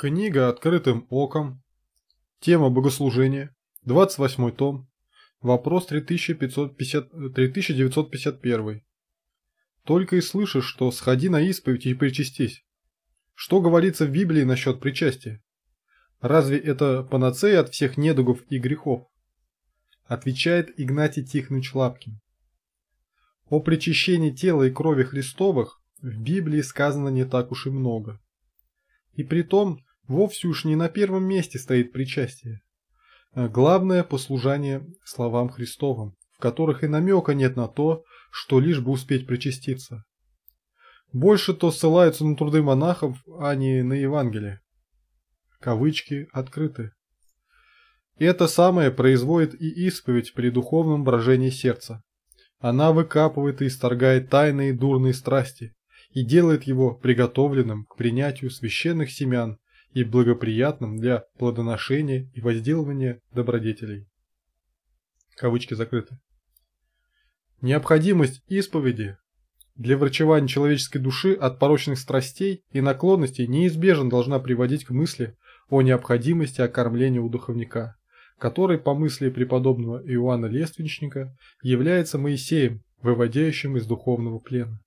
Книга «Открытым оком», тема «Богослужение», 28 том, вопрос 3550, 3951. Только и слышишь, что «сходи на исповедь и причастись». Что говорится в Библии насчет причастия? Разве это панацея от всех недугов и грехов? Отвечает Игнатий Тихонович Лапкин. О причащении тела и крови Христовых в Библии сказано не так уж и много. И при том, Вовсе уж не на первом месте стоит причастие. А главное – послужание словам Христовым, в которых и намека нет на то, что лишь бы успеть причаститься. Больше то ссылаются на труды монахов, а не на Евангелие. Кавычки открыты. Это самое производит и исповедь при духовном брожении сердца. Она выкапывает и исторгает тайные дурные страсти и делает его приготовленным к принятию священных семян и благоприятным для плодоношения и возделывания добродетелей. Кавычки закрыты. Необходимость исповеди для врачевания человеческой души от порочных страстей и наклонностей неизбежно должна приводить к мысли о необходимости окормления у духовника, который, по мысли преподобного Иоанна Лествичника, является Моисеем, выводящим из духовного плена.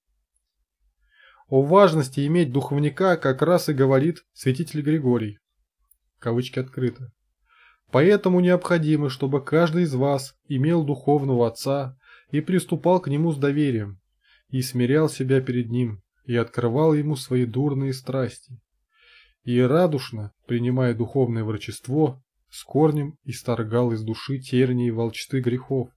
О важности иметь духовника как раз и говорит святитель Григорий. Кавычки открыты. Поэтому необходимо, чтобы каждый из вас имел духовного отца и приступал к нему с доверием, и смирял себя перед ним, и открывал ему свои дурные страсти. И радушно, принимая духовное врачество, с корнем исторгал из души тернии и волчты грехов,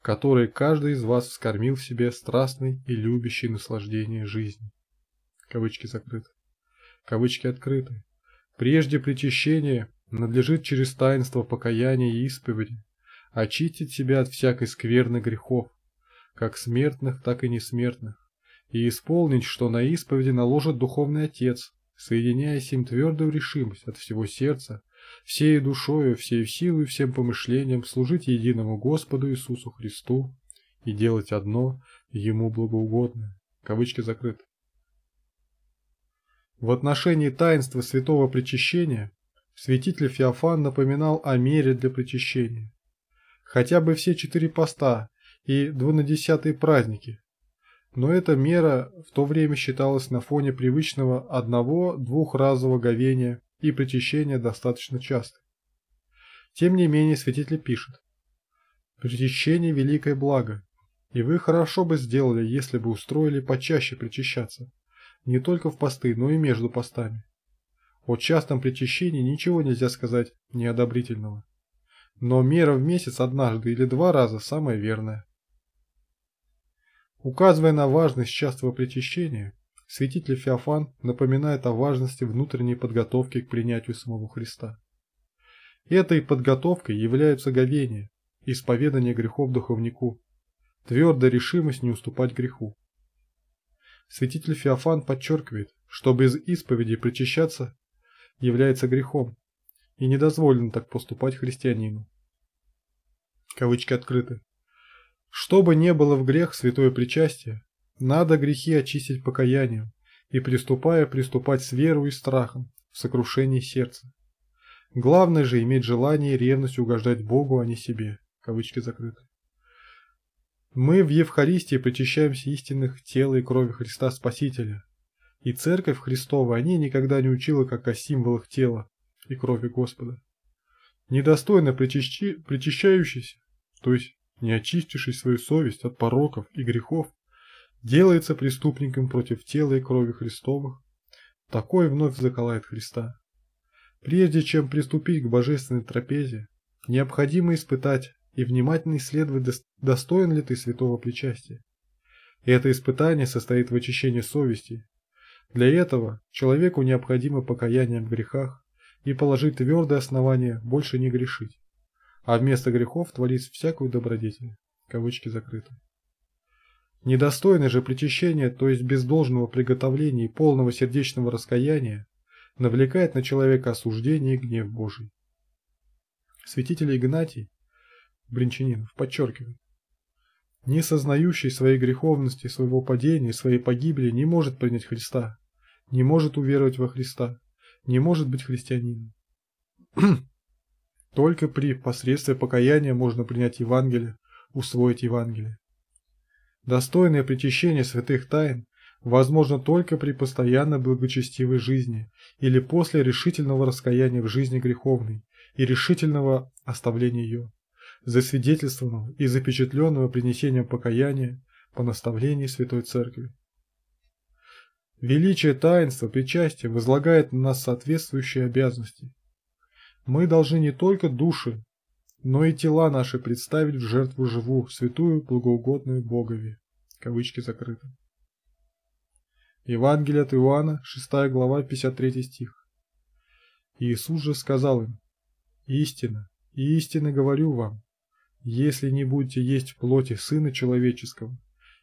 которые каждый из вас вскормил в себе страстной и любящей наслаждение жизни. Кавычки закрыты. Кавычки открыты. Прежде причащения надлежит через таинство покаяния и исповеди очистить себя от всякой скверны грехов, как смертных, так и несмертных, и исполнить, что на исповеди наложит Духовный Отец, соединяя с ним твердую решимость от всего сердца, всей душою, всей силой, всем помышлением служить единому Господу Иисусу Христу и делать одно Ему благоугодное. Кавычки закрыты. В отношении таинства святого причащения святитель Феофан напоминал о мере для причащения. Хотя бы все четыре поста и двунадесятые праздники. Но эта мера в то время считалась на фоне привычного одного-двухразового говения и причащения достаточно часто. Тем не менее, святитель пишет. «Причащение – великое благо, и вы хорошо бы сделали, если бы устроили почаще причащаться, не только в посты, но и между постами. О частом причащении ничего нельзя сказать неодобрительного. Но мера в месяц однажды или два раза самая верная. Указывая на важность частого причащения, святитель Феофан напоминает о важности внутренней подготовки к принятию самого Христа. Этой подготовкой являются говение, исповедание грехов духовнику, твердая решимость не уступать греху. Святитель Феофан подчеркивает, что без исповеди причащаться является грехом, и не дозволено так поступать христианину. Кавычки открыты. Что бы ни было в грех святое причастие, надо грехи очистить покаянием, и приступая приступать с верою и страхом, в сокрушении сердца. Главное же иметь желание и ревность угождать Богу, а не себе. Кавычки закрыты. Мы в Евхаристии причащаемся истинных тела и крови Христа Спасителя. И Церковь Христова о ней никогда не учила как о символах тела и крови Господа. Недостойно причащи, причащающийся, то есть не очистивший свою совесть от пороков и грехов, делается преступником против тела и крови Христовых, такой вновь заколает Христа. Прежде чем приступить к божественной трапезе, необходимо испытать и внимательно исследовать, достоин ли ты святого причастия. И это испытание состоит в очищении совести. Для этого человеку необходимо покаяние в грехах и положить твердое основание больше не грешить, а вместо грехов творить всякую добродетель. Кавычки закрыты. Недостойное же причащение, то есть без должного приготовления и полного сердечного раскаяния, навлекает на человека осуждение и гнев Божий. Святитель Игнатий Бринчанинов подчеркивает. Не сознающий своей греховности, своего падения, своей погибели не может принять Христа, не может уверовать во Христа, не может быть христианином. Только при посредстве покаяния можно принять Евангелие, усвоить Евангелие. Достойное причащение святых тайн возможно только при постоянно благочестивой жизни или после решительного раскаяния в жизни греховной и решительного оставления ее засвидетельствованного и запечатленного принесением покаяния по наставлению Святой Церкви. Величие таинства причастия возлагает на нас соответствующие обязанности. Мы должны не только души, но и тела наши представить в жертву живую, святую, благоугодную Богове. Кавычки закрыты. Евангелие от Иоанна, 6 глава, 53 стих. Иисус же сказал им, «Истина, истинно говорю вам, если не будете есть плоти Сына Человеческого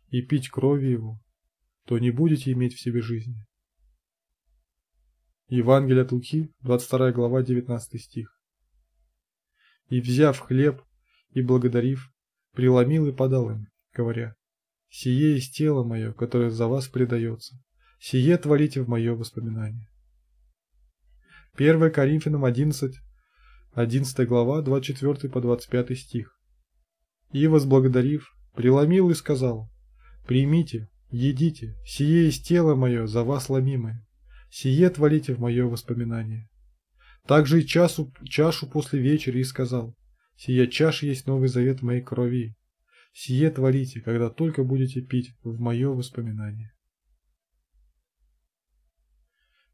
и пить крови Его, то не будете иметь в себе жизни. Евангелие от Луки, 22 глава, 19 стих. И взяв хлеб и благодарив, преломил и подал им, говоря, «Сие есть тело мое, которое за вас предается, сие творите в мое воспоминание». 1 Коринфянам 11, 11 глава, 24 по 25 стих и, возблагодарив, преломил и сказал, «Примите, едите, сие из тела мое за вас ломимое, сие творите в мое воспоминание». Также и чашу, чашу после вечери и сказал, «Сия чаша есть новый завет моей крови, сие творите, когда только будете пить в мое воспоминание».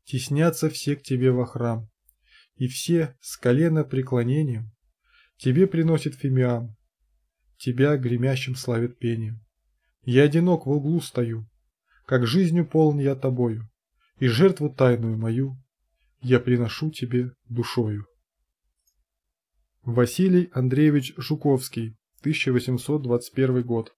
Теснятся все к тебе во храм, и все с колена преклонением тебе приносит фимиам, тебя гремящим славит пением. Я одинок в углу стою, как жизнью полн я тобою, и жертву тайную мою я приношу тебе душою. Василий Андреевич Жуковский, 1821 год.